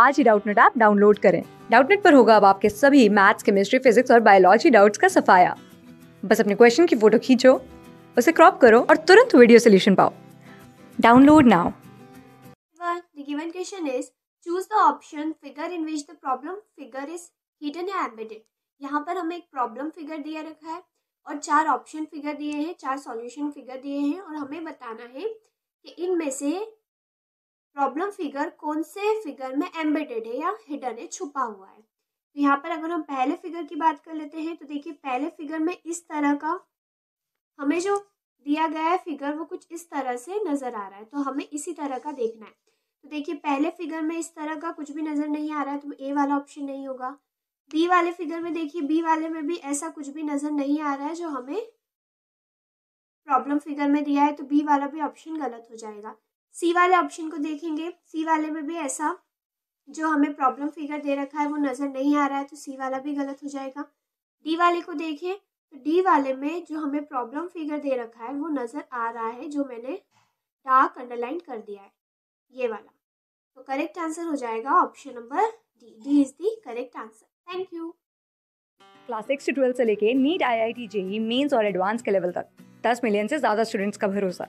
आज ही Doubtnut app download करें डाउटनेट पर होगा अब आपके सभी मैथ्स केमिस्ट्री फिजिक्स और बायोलॉजी डाउट्स का सफाया बस अपने क्वेश्चन की फोटो खींचो उसे क्रॉप करो और तुरंत वीडियो सोल्यूशन पाओ download now The given question is choose the option figure in which the problem figure is hidden या embedded. यहाँ पर हमें एक प्रॉब्लम फिगर दिया रखा है और चार ऑप्शन फिगर दिए हैं चार सॉल्यूशन फिगर दिए हैं और हमें बताना है कि इनमें से प्रॉब्लम फिगर कौन से फिगर में एम्बेडेड है या हिडन है छुपा हुआ है तो यहाँ पर अगर हम पहले फिगर की बात कर लेते हैं तो देखिए पहले फिगर में इस तरह का हमें जो दिया गया है फिगर वो कुछ इस तरह से नज़र आ रहा है तो हमें इसी तरह का देखना है तो देखिए पहले फिगर में इस तरह का कुछ भी नज़र नहीं आ रहा है तो ए वाला ऑप्शन नहीं होगा बी वाले फिगर में देखिए बी वाले में भी ऐसा कुछ भी नज़र नहीं आ रहा है जो हमें प्रॉब्लम फिगर में दिया है तो बी वाला भी ऑप्शन गलत हो जाएगा सी वाले ऑप्शन को देखेंगे सी वाले में भी ऐसा जो हमें प्रॉब्लम फिगर दे रखा है वो नज़र नहीं आ रहा है तो सी वाला भी गलत हो जाएगा डी वाले को देखें तो डी वाले में जो हमें प्रॉब्लम फिगर दे रखा है वो नज़र आ रहा है जो मैंने डार्क अंडरलाइन कर दिया है ये वाला तो करेक्ट आंसर हो जाएगा option number D D is the correct answer thank you class six से ट्वेल्व से लेके NEET I I T JEE mains और एडवांस के लेवल तक दस मिलियन से ज़्यादा स्टूडेंट्स का भरोसा